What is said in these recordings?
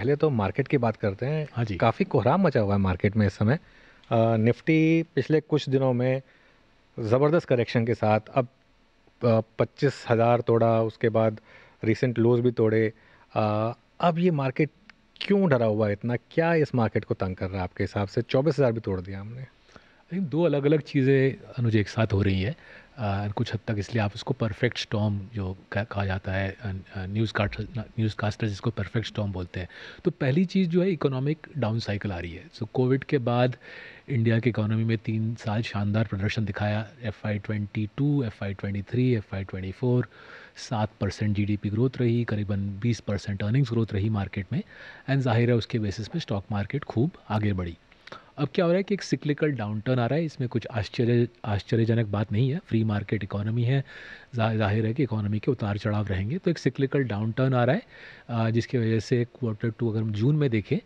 पहले तो मार्केट की बात करते हैं हाँ जी काफ़ी कोहराम मचा हुआ है मार्केट में इस समय आ, निफ्टी पिछले कुछ दिनों में ज़बरदस्त करेक्शन के साथ अब पच्चीस हज़ार तोड़ा उसके बाद रिसेंट लोज भी तोड़े आ, अब ये मार्केट क्यों डरा हुआ है इतना क्या इस मार्केट को तंग कर रहा है आपके हिसाब से चौबीस हज़ार भी तोड़ दिया हमने दो अलग अलग चीज़ें अनुज एक साथ हो रही है कुछ हद तक इसलिए आप उसको परफेक्ट स्टॉम जो कहा जाता है न्यूज़ कास्ट न्यूज़ कास्टर जिसको परफेक्ट स्टॉम बोलते हैं तो पहली चीज़ जो है इकोनॉमिक डाउन साइकिल आ रही है सो so, कोविड के बाद इंडिया की इकोनॉमी में तीन साल शानदार प्रदर्शन दिखाया F I twenty two F I twenty three F I twenty four सात percent G D P growth रही करीबन बीस परसेंट अर्निंग्स ग्रोथ रही मार्केट में एंड जाहिर है उसके बेसिस पे स्टॉक मार्केट खूब आगे बढ़ी अब क्या हो रहा है कि एक सिक्लिकल डाउनटर्न आ रहा है इसमें कुछ आश्चर्य आश्चर्यजनक बात नहीं है फ्री मार्केट इकोनॉमी है जाहिर है कि इकोनॉमी के उतार चढ़ाव रहेंगे तो एक सिक्लिकल डाउनटर्न आ रहा है जिसकी वजह से क्वार्टर टू अगर हम जून में देखें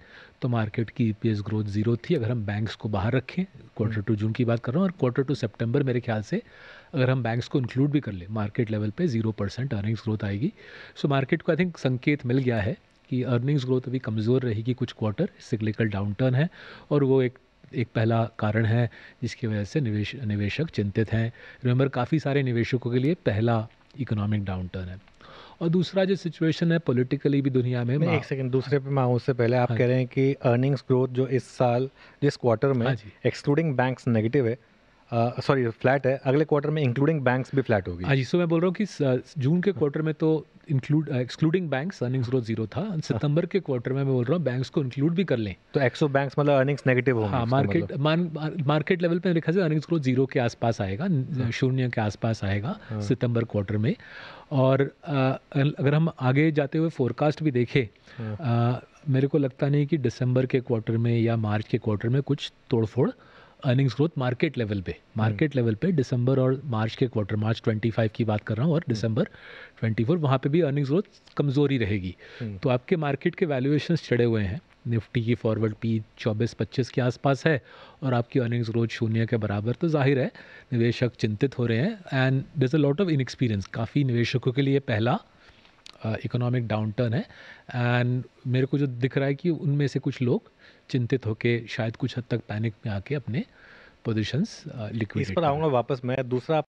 तो मार्केट की ई ग्रोथ जीरो थी अगर हम बैंक्स को बाहर रखें क्वार्टर टू जून की बात कर रहा हूँ और क्वार्टर टू सेप्टेम्बर मेरे ख्याल से अगर हम बैंक्स को इंक्लूड भी कर लें मार्केट लेवल पर जीरो परसेंट अर्निंग्स ग्रोथ आएगी सो मार्केट को आई थिंक संकेत मिल गया है कि अर्निंग्स ग्रोथ अभी कमज़ोर रहेगी कुछ क्वार्टर सिग्लिकल डाउनटर्न है और वो एक एक पहला कारण है जिसकी वजह से निवेश निवेशक चिंतित हैं रिमेंबर काफ़ी सारे निवेशकों के लिए पहला इकोनॉमिक डाउनटर्न है और दूसरा जो सिचुएशन है पॉलिटिकली भी दुनिया में मैं एक सेकंड दूसरे पे मैं उससे पहले आप हाँ कह रहे हैं कि अर्निंग्स ग्रोथ जो इस साल जिस क्वार्टर में एक्सक्लूडिंग बैंक्स नेगेटिव है सॉरी फ्लैट है अगले क्वार्टर में इंक्लूडिंग बैंक्स भी फ्लैट होगी हाँ जी सो मैं बोल रहा हूँ कि जून के क्वार्टर में तो include excluding banks earnings growth zero था सितंबर के क्वार्टर में मैं बोल रहा हूँ बैंक्स को इंक्लूड भी कर लें तो एक्सो बैंक्स मतलब अर्निंग्स नेगेटिव हो हाँ मार्केट मार्केट लेवल पर लिखा जाए अर्निंग्स ग्रोथ जीरो के आसपास आएगा हाँ। शून्य के आसपास आएगा हाँ। सितंबर क्वार्टर में और अगर हम आगे जाते हुए फोरकास्ट भी देखें हाँ। मेरे को लगता नहीं कि दिसंबर के क्वार्टर में या मार्च के क्वार्टर में कुछ तोड़फोड़ अर्निंग्स ग्रोथ मार्केट लेवल पे मार्केट लेवल hmm. पे दिसंबर और मार्च के क्वार्टर मार्च 25 की बात कर रहा हूँ और दिसंबर hmm. 24 वहाँ पर भी अर्निंग्स ग्रोथ कमज़ोरी रहेगी hmm. तो आपके मार्केट के वैल्यूएशन चढ़े हुए हैं निफ्टी की फॉरवर्ड पी चौबीस पच्चीस के आसपास है और आपकी अर्निंग्स ग्रोथ शून्य के बराबर तो जाहिर है निवेशक चिंतित हो रहे हैं and this a lot of inexperience काफ़ी निवेशकों के लिए पहला इकोनॉमिक डाउनटर्न है एंड मेरे को जो दिख रहा है कि उनमें से कुछ लोग चिंतित होकर शायद कुछ हद तक पैनिक में आके अपने पोजिशंस लिक्विड इस पर आऊँगा वापस मैं दूसरा